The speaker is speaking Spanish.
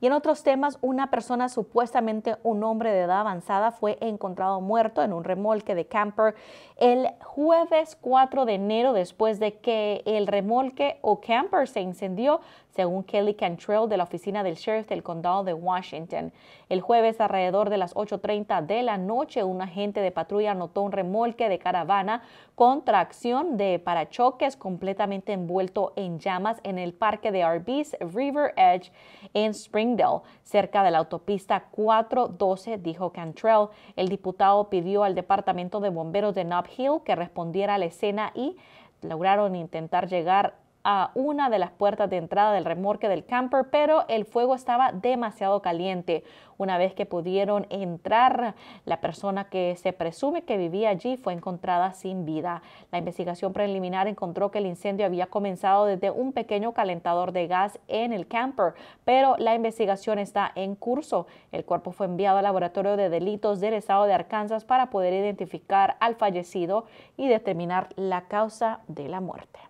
Y en otros temas, una persona, supuestamente un hombre de edad avanzada, fue encontrado muerto en un remolque de camper el jueves 4 de enero después de que el remolque o camper se incendió, según Kelly Cantrell de la oficina del sheriff del condado de Washington. El jueves alrededor de las 8.30 de la noche, un agente de patrulla notó un remolque de caravana con tracción de parachoques completamente envuelto en llamas en el parque de Arby's River Edge en Spring cerca de la autopista 412, dijo Cantrell. El diputado pidió al Departamento de Bomberos de Knob Hill que respondiera a la escena y lograron intentar llegar a una de las puertas de entrada del remorque del camper, pero el fuego estaba demasiado caliente. Una vez que pudieron entrar, la persona que se presume que vivía allí fue encontrada sin vida. La investigación preliminar encontró que el incendio había comenzado desde un pequeño calentador de gas en el camper, pero la investigación está en curso. El cuerpo fue enviado al laboratorio de delitos del estado de Arkansas para poder identificar al fallecido y determinar la causa de la muerte.